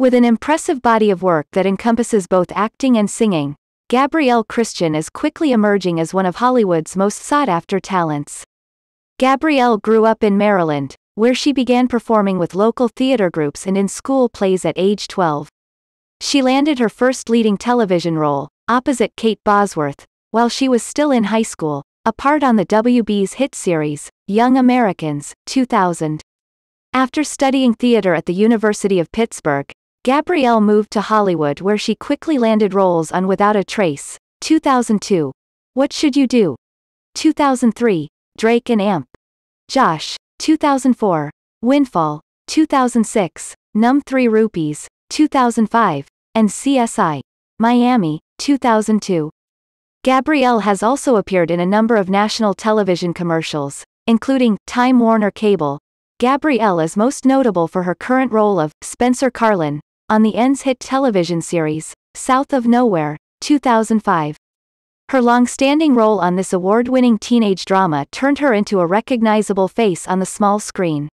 With an impressive body of work that encompasses both acting and singing, Gabrielle Christian is quickly emerging as one of Hollywood's most sought-after talents. Gabrielle grew up in Maryland, where she began performing with local theater groups and in school plays at age 12. She landed her first leading television role, opposite Kate Bosworth, while she was still in high school, a part on the WB's hit series, Young Americans, 2000. After studying theater at the University of Pittsburgh, Gabrielle moved to Hollywood where she quickly landed roles on Without a Trace, 2002. What Should You Do? 2003, Drake and Amp. Josh, 2004, Windfall, 2006, Num 3 Rupees, 2005, and CSI, Miami, 2002. Gabrielle has also appeared in a number of national television commercials, including Time Warner Cable. Gabrielle is most notable for her current role of Spencer Carlin on the N's hit television series, South of Nowhere, 2005. Her long-standing role on this award-winning teenage drama turned her into a recognizable face on the small screen.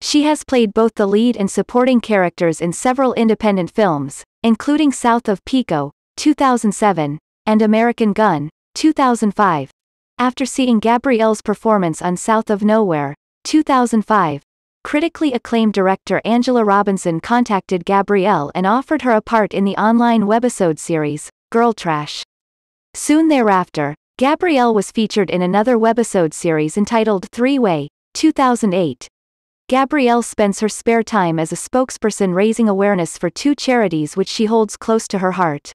She has played both the lead and supporting characters in several independent films, including South of Pico, 2007, and American Gun, 2005. After seeing Gabrielle's performance on South of Nowhere, 2005, Critically acclaimed director Angela Robinson contacted Gabrielle and offered her a part in the online webisode series, Girl Trash. Soon thereafter, Gabrielle was featured in another webisode series entitled Three Way, 2008. Gabrielle spends her spare time as a spokesperson raising awareness for two charities which she holds close to her heart.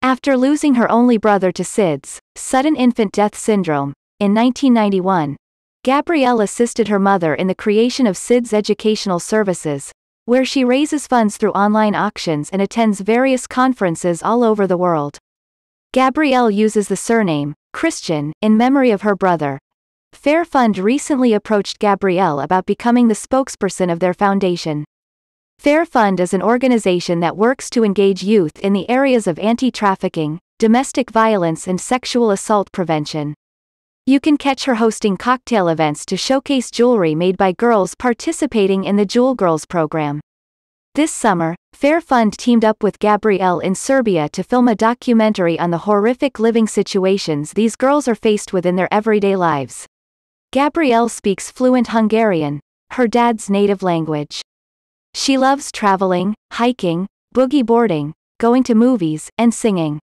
After losing her only brother to SIDS, sudden infant death syndrome, in 1991, Gabrielle assisted her mother in the creation of SIDS Educational Services, where she raises funds through online auctions and attends various conferences all over the world. Gabrielle uses the surname, Christian, in memory of her brother. Fair Fund recently approached Gabrielle about becoming the spokesperson of their foundation. Fair Fund is an organization that works to engage youth in the areas of anti trafficking, domestic violence, and sexual assault prevention. You can catch her hosting cocktail events to showcase jewelry made by girls participating in the Jewel Girls program. This summer, Fair Fund teamed up with Gabrielle in Serbia to film a documentary on the horrific living situations these girls are faced with in their everyday lives. Gabrielle speaks fluent Hungarian, her dad's native language. She loves traveling, hiking, boogie boarding, going to movies, and singing.